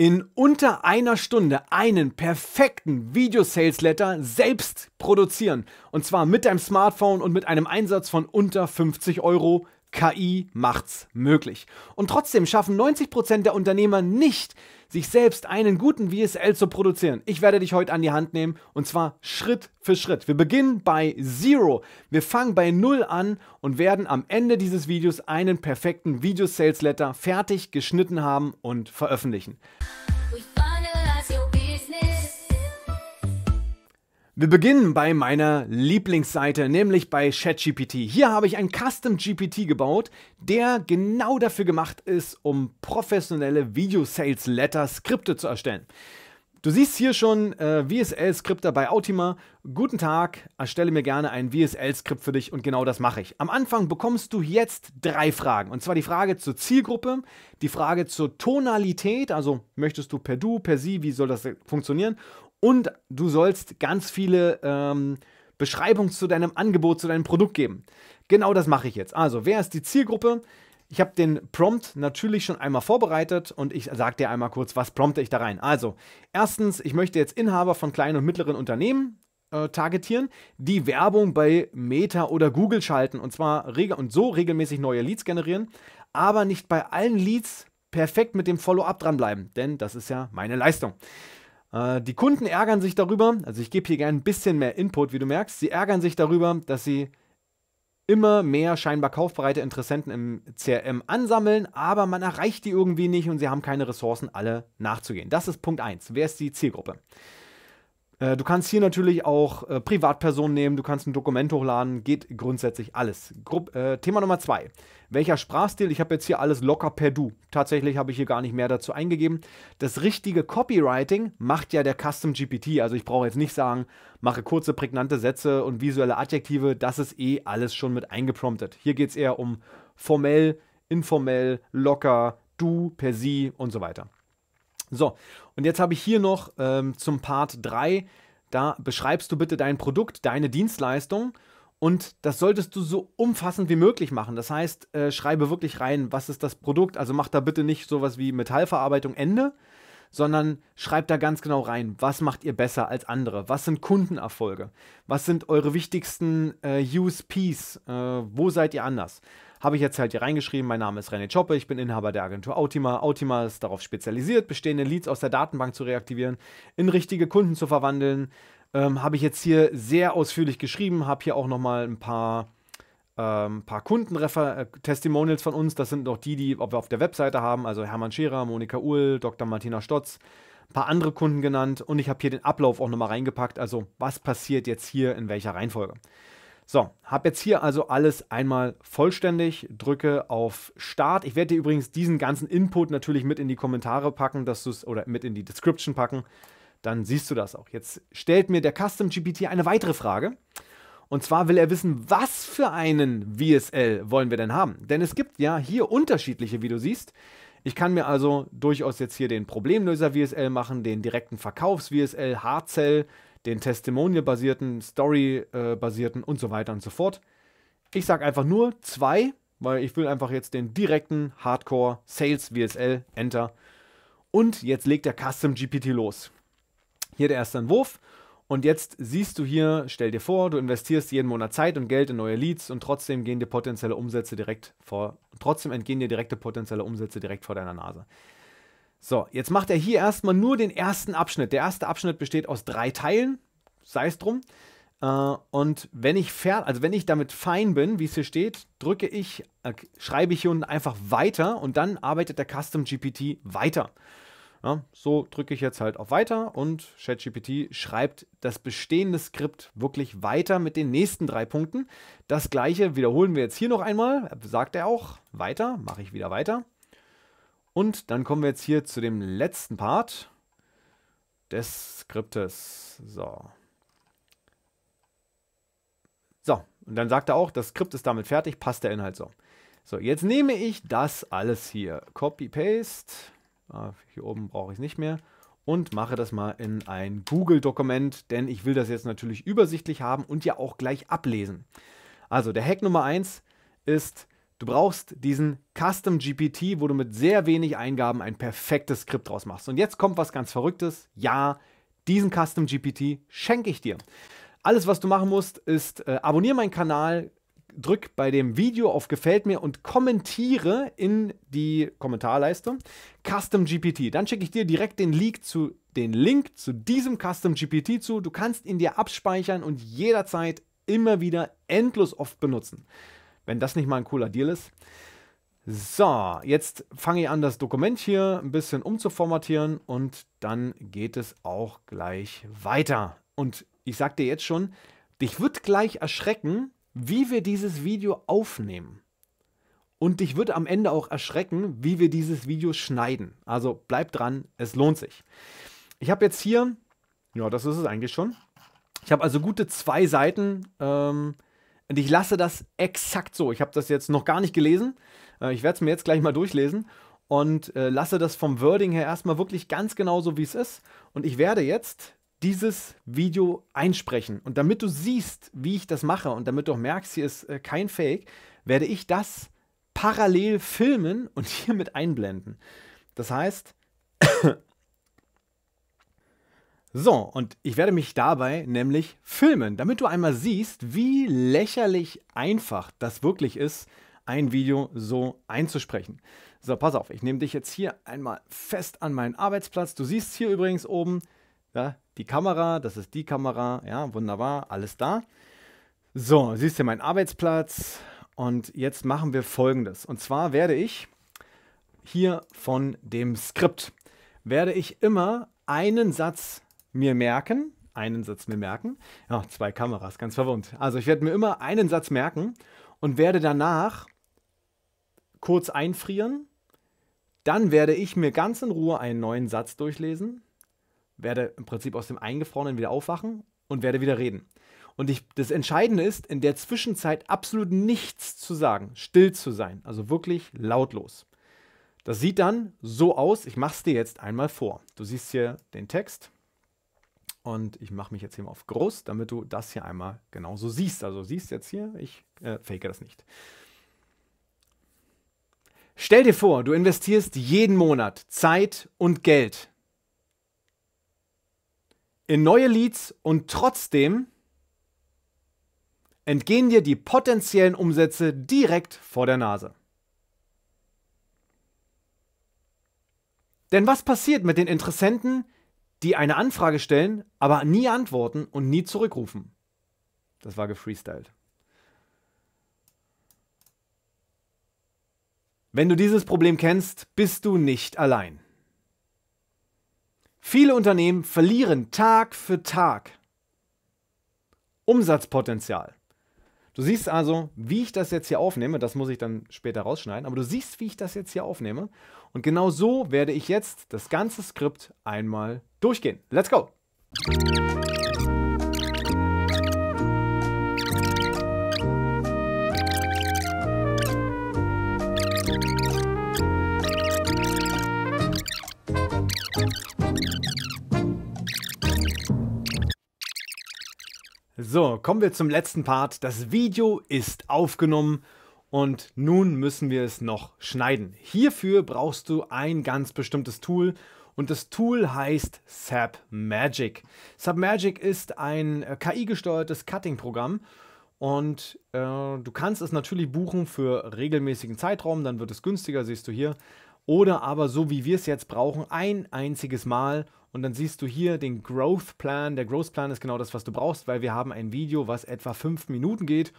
in unter einer Stunde einen perfekten Video-Sales-Letter selbst produzieren. Und zwar mit deinem Smartphone und mit einem Einsatz von unter 50 Euro. KI macht's möglich. Und trotzdem schaffen 90% der Unternehmer nicht, sich selbst einen guten VSL zu produzieren. Ich werde dich heute an die Hand nehmen und zwar Schritt für Schritt. Wir beginnen bei Zero. Wir fangen bei Null an und werden am Ende dieses Videos einen perfekten Video Sales Letter fertig geschnitten haben und veröffentlichen. Wir beginnen bei meiner Lieblingsseite, nämlich bei ChatGPT. Hier habe ich ein Custom GPT gebaut, der genau dafür gemacht ist, um professionelle Video Sales Letter Skripte zu erstellen. Du siehst hier schon äh, VSL-Skripter bei Autima. Guten Tag, erstelle mir gerne ein VSL-Skript für dich und genau das mache ich. Am Anfang bekommst du jetzt drei Fragen. Und zwar die Frage zur Zielgruppe, die Frage zur Tonalität, also möchtest du per Du, per Sie, wie soll das funktionieren? Und du sollst ganz viele ähm, Beschreibungen zu deinem Angebot, zu deinem Produkt geben. Genau das mache ich jetzt. Also, wer ist die Zielgruppe? Ich habe den Prompt natürlich schon einmal vorbereitet und ich sage dir einmal kurz, was prompte ich da rein. Also, erstens, ich möchte jetzt Inhaber von kleinen und mittleren Unternehmen äh, targetieren, die Werbung bei Meta oder Google schalten und zwar und so regelmäßig neue Leads generieren, aber nicht bei allen Leads perfekt mit dem Follow-up dranbleiben, denn das ist ja meine Leistung. Äh, die Kunden ärgern sich darüber, also ich gebe hier gerne ein bisschen mehr Input, wie du merkst, sie ärgern sich darüber, dass sie immer mehr scheinbar kaufbereite Interessenten im CRM ansammeln, aber man erreicht die irgendwie nicht und sie haben keine Ressourcen, alle nachzugehen. Das ist Punkt 1. Wer ist die Zielgruppe? Äh, du kannst hier natürlich auch äh, Privatpersonen nehmen, du kannst ein Dokument hochladen, geht grundsätzlich alles. Grupp, äh, Thema Nummer zwei. Welcher Sprachstil? Ich habe jetzt hier alles locker per Du. Tatsächlich habe ich hier gar nicht mehr dazu eingegeben. Das richtige Copywriting macht ja der Custom GPT. Also ich brauche jetzt nicht sagen, mache kurze, prägnante Sätze und visuelle Adjektive. Das ist eh alles schon mit eingepromptet. Hier geht es eher um formell, informell, locker, du, per sie und so weiter. So, und jetzt habe ich hier noch ähm, zum Part 3, da beschreibst du bitte dein Produkt, deine Dienstleistung und das solltest du so umfassend wie möglich machen. Das heißt, äh, schreibe wirklich rein, was ist das Produkt. Also mach da bitte nicht sowas wie Metallverarbeitung Ende, sondern schreibt da ganz genau rein, was macht ihr besser als andere, was sind Kundenerfolge, was sind eure wichtigsten äh, USPs, äh, wo seid ihr anders habe ich jetzt halt hier reingeschrieben, mein Name ist René Choppe, ich bin Inhaber der Agentur Autima. Autima ist darauf spezialisiert, bestehende Leads aus der Datenbank zu reaktivieren, in richtige Kunden zu verwandeln. Ähm, habe ich jetzt hier sehr ausführlich geschrieben, habe hier auch nochmal ein paar ein ähm, paar Kunden-Testimonials äh, von uns. Das sind noch die, die wir auf der Webseite haben, also Hermann Scherer, Monika Uhl, Dr. Martina Stotz, ein paar andere Kunden genannt und ich habe hier den Ablauf auch nochmal reingepackt, also was passiert jetzt hier in welcher Reihenfolge. So, habe jetzt hier also alles einmal vollständig, drücke auf Start. Ich werde dir übrigens diesen ganzen Input natürlich mit in die Kommentare packen, dass du es oder mit in die Description packen. Dann siehst du das auch. Jetzt stellt mir der Custom GPT eine weitere Frage. Und zwar will er wissen, was für einen WSL wollen wir denn haben? Denn es gibt ja hier unterschiedliche, wie du siehst. Ich kann mir also durchaus jetzt hier den Problemlöser WSL machen, den direkten Verkaufs WSL, Haarzell, den Testimonial-basierten, Story-basierten und so weiter und so fort. Ich sage einfach nur zwei, weil ich will einfach jetzt den direkten Hardcore Sales VSL Enter. Und jetzt legt der Custom GPT los. Hier der erste Entwurf. Und jetzt siehst du hier, stell dir vor, du investierst jeden Monat Zeit und Geld in neue Leads und trotzdem gehen dir potenzielle Umsätze direkt vor, trotzdem entgehen dir direkte potenzielle Umsätze direkt vor deiner Nase. So, jetzt macht er hier erstmal nur den ersten Abschnitt. Der erste Abschnitt besteht aus drei Teilen, sei es drum. Äh, und wenn ich, fer also wenn ich damit fein bin, wie es hier steht, drücke ich, äh, schreibe ich hier unten einfach weiter und dann arbeitet der Custom GPT weiter. Ja, so drücke ich jetzt halt auf Weiter und ChatGPT schreibt das bestehende Skript wirklich weiter mit den nächsten drei Punkten. Das gleiche wiederholen wir jetzt hier noch einmal, sagt er auch. Weiter, mache ich wieder weiter. Und dann kommen wir jetzt hier zu dem letzten Part des Skriptes. So. So, und dann sagt er auch, das Skript ist damit fertig, passt der Inhalt so. So, jetzt nehme ich das alles hier. Copy-Paste. Ah, hier oben brauche ich es nicht mehr. Und mache das mal in ein Google-Dokument, denn ich will das jetzt natürlich übersichtlich haben und ja auch gleich ablesen. Also, der Hack Nummer 1 ist, Du brauchst diesen Custom GPT, wo du mit sehr wenig Eingaben ein perfektes Skript draus machst. Und jetzt kommt was ganz Verrücktes. Ja, diesen Custom GPT schenke ich dir. Alles, was du machen musst, ist äh, abonniere meinen Kanal, drück bei dem Video auf Gefällt mir und kommentiere in die Kommentarleiste Custom GPT. Dann schicke ich dir direkt den Link zu, den Link zu diesem Custom GPT zu. Du kannst ihn dir abspeichern und jederzeit immer wieder endlos oft benutzen. Wenn das nicht mal ein cooler Deal ist. So, jetzt fange ich an, das Dokument hier ein bisschen umzuformatieren und dann geht es auch gleich weiter. Und ich sag dir jetzt schon, dich wird gleich erschrecken, wie wir dieses Video aufnehmen. Und dich wird am Ende auch erschrecken, wie wir dieses Video schneiden. Also bleib dran, es lohnt sich. Ich habe jetzt hier, ja, das ist es eigentlich schon. Ich habe also gute zwei Seiten ähm, und ich lasse das exakt so. Ich habe das jetzt noch gar nicht gelesen. Äh, ich werde es mir jetzt gleich mal durchlesen und äh, lasse das vom Wording her erstmal wirklich ganz genau so, wie es ist. Und ich werde jetzt dieses Video einsprechen. Und damit du siehst, wie ich das mache und damit du auch merkst, hier ist äh, kein Fake, werde ich das parallel filmen und hier mit einblenden. Das heißt, so, und ich werde mich dabei nämlich filmen, damit du einmal siehst, wie lächerlich einfach das wirklich ist, ein Video so einzusprechen. So, pass auf, ich nehme dich jetzt hier einmal fest an meinen Arbeitsplatz. Du siehst hier übrigens oben ja, die Kamera, das ist die Kamera, ja, wunderbar, alles da. So, siehst hier meinen Arbeitsplatz und jetzt machen wir folgendes. Und zwar werde ich hier von dem Skript, werde ich immer einen Satz mir merken, einen Satz mir merken. Ja, zwei Kameras, ganz verwirrend. Also ich werde mir immer einen Satz merken und werde danach kurz einfrieren. Dann werde ich mir ganz in Ruhe einen neuen Satz durchlesen, werde im Prinzip aus dem Eingefrorenen wieder aufwachen und werde wieder reden. Und ich, das Entscheidende ist, in der Zwischenzeit absolut nichts zu sagen, still zu sein, also wirklich lautlos. Das sieht dann so aus, ich mache es dir jetzt einmal vor. Du siehst hier den Text, und ich mache mich jetzt hier mal auf groß, damit du das hier einmal genauso siehst. Also siehst jetzt hier, ich äh, fake das nicht. Stell dir vor, du investierst jeden Monat Zeit und Geld in neue Leads und trotzdem entgehen dir die potenziellen Umsätze direkt vor der Nase. Denn was passiert mit den Interessenten, die eine Anfrage stellen, aber nie antworten und nie zurückrufen. Das war gefreestylt. Wenn du dieses Problem kennst, bist du nicht allein. Viele Unternehmen verlieren Tag für Tag Umsatzpotenzial. Du siehst also, wie ich das jetzt hier aufnehme. Das muss ich dann später rausschneiden. Aber du siehst, wie ich das jetzt hier aufnehme. Und genau so werde ich jetzt das ganze Skript einmal durchgehen. Let's go! So, kommen wir zum letzten Part. Das Video ist aufgenommen und nun müssen wir es noch schneiden. Hierfür brauchst du ein ganz bestimmtes Tool und das Tool heißt SAPMagic. SAPMagic ist ein äh, KI-gesteuertes Cutting-Programm und äh, du kannst es natürlich buchen für regelmäßigen Zeitraum, dann wird es günstiger, siehst du hier. Oder aber so wie wir es jetzt brauchen, ein einziges Mal und dann siehst du hier den Growth Plan. Der Growth Plan ist genau das, was du brauchst, weil wir haben ein Video, was etwa fünf Minuten geht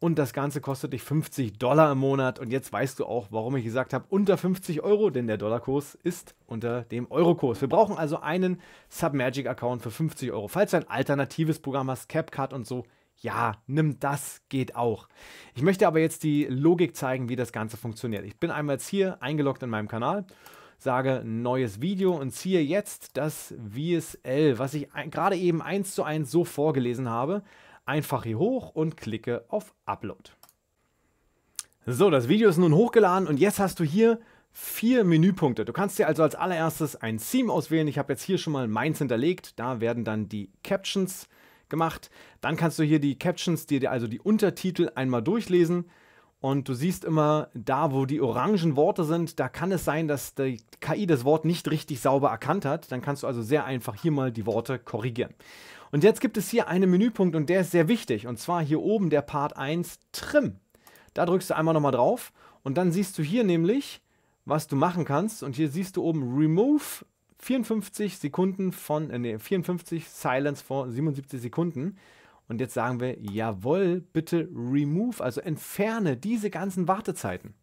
und das Ganze kostet dich 50 Dollar im Monat. Und jetzt weißt du auch, warum ich gesagt habe, unter 50 Euro, denn der Dollarkurs ist unter dem Eurokurs. Wir brauchen also einen Submagic-Account für 50 Euro. Falls du ein alternatives Programm hast, CapCut und so, ja, nimm das, geht auch. Ich möchte aber jetzt die Logik zeigen, wie das Ganze funktioniert. Ich bin einmal jetzt hier eingeloggt in meinem Kanal, sage neues Video und ziehe jetzt das VSL, was ich gerade eben eins zu eins so vorgelesen habe, einfach hier hoch und klicke auf Upload. So, das Video ist nun hochgeladen und jetzt hast du hier vier Menüpunkte. Du kannst dir also als allererstes ein Theme auswählen. Ich habe jetzt hier schon mal meins hinterlegt. Da werden dann die Captions äh, gemacht. Dann kannst du hier die Captions, dir also die Untertitel einmal durchlesen. Und du siehst immer, da wo die orangen Worte sind, da kann es sein, dass die KI das Wort nicht richtig sauber erkannt hat. Dann kannst du also sehr einfach hier mal die Worte korrigieren. Und jetzt gibt es hier einen Menüpunkt und der ist sehr wichtig. Und zwar hier oben der Part 1 Trim. Da drückst du einmal nochmal drauf und dann siehst du hier nämlich, was du machen kannst. Und hier siehst du oben Remove 54 Sekunden von, äh, nee, 54 Silence von 77 Sekunden. Und jetzt sagen wir, jawohl, bitte remove, also entferne diese ganzen Wartezeiten.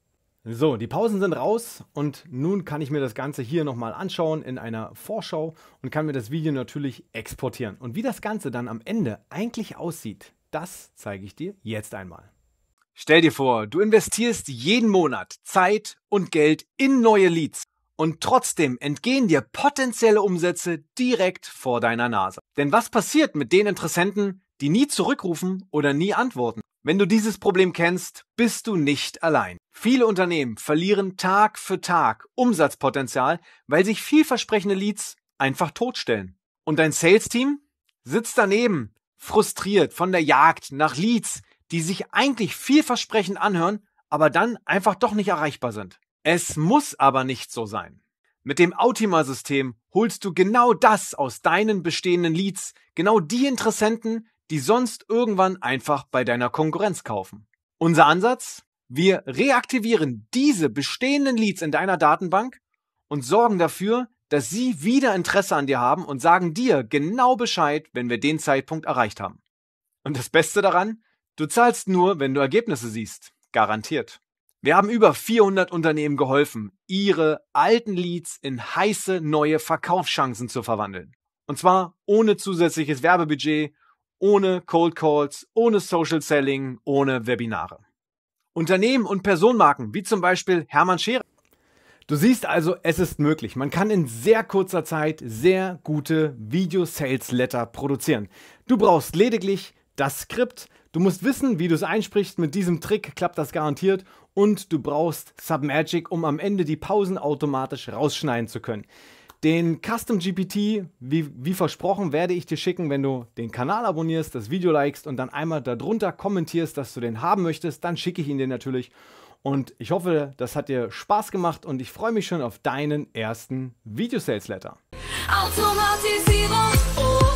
So, die Pausen sind raus und nun kann ich mir das Ganze hier nochmal anschauen in einer Vorschau und kann mir das Video natürlich exportieren. Und wie das Ganze dann am Ende eigentlich aussieht, das zeige ich dir jetzt einmal. Stell dir vor, du investierst jeden Monat Zeit und Geld in neue Leads. Und trotzdem entgehen dir potenzielle Umsätze direkt vor deiner Nase. Denn was passiert mit den Interessenten, die nie zurückrufen oder nie antworten? Wenn du dieses Problem kennst, bist du nicht allein. Viele Unternehmen verlieren Tag für Tag Umsatzpotenzial, weil sich vielversprechende Leads einfach totstellen. Und dein Sales-Team sitzt daneben, frustriert von der Jagd nach Leads, die sich eigentlich vielversprechend anhören, aber dann einfach doch nicht erreichbar sind. Es muss aber nicht so sein. Mit dem Autima-System holst du genau das aus deinen bestehenden Leads, genau die Interessenten, die sonst irgendwann einfach bei deiner Konkurrenz kaufen. Unser Ansatz? Wir reaktivieren diese bestehenden Leads in deiner Datenbank und sorgen dafür, dass sie wieder Interesse an dir haben und sagen dir genau Bescheid, wenn wir den Zeitpunkt erreicht haben. Und das Beste daran? Du zahlst nur, wenn du Ergebnisse siehst. Garantiert. Wir haben über 400 Unternehmen geholfen, ihre alten Leads in heiße neue Verkaufschancen zu verwandeln. Und zwar ohne zusätzliches Werbebudget, ohne Cold Calls, ohne Social Selling, ohne Webinare. Unternehmen und Personenmarken, wie zum Beispiel Hermann Scherer. Du siehst also, es ist möglich. Man kann in sehr kurzer Zeit sehr gute Video-Sales-Letter produzieren. Du brauchst lediglich das Skript, Du musst wissen, wie du es einsprichst. Mit diesem Trick klappt das garantiert. Und du brauchst Submagic, um am Ende die Pausen automatisch rausschneiden zu können. Den Custom GPT, wie, wie versprochen, werde ich dir schicken, wenn du den Kanal abonnierst, das Video likest und dann einmal darunter kommentierst, dass du den haben möchtest. Dann schicke ich ihn dir natürlich. Und ich hoffe, das hat dir Spaß gemacht und ich freue mich schon auf deinen ersten Video Sales Letter. Automatisierung.